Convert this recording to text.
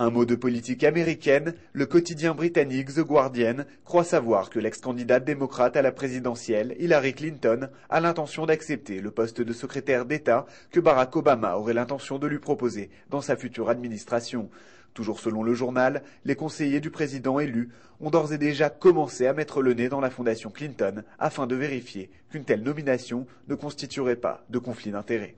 Un mot de politique américaine, le quotidien britannique The Guardian croit savoir que l'ex-candidate démocrate à la présidentielle, Hillary Clinton, a l'intention d'accepter le poste de secrétaire d'État que Barack Obama aurait l'intention de lui proposer dans sa future administration. Toujours selon le journal, les conseillers du président élu ont d'ores et déjà commencé à mettre le nez dans la fondation Clinton afin de vérifier qu'une telle nomination ne constituerait pas de conflit d'intérêts.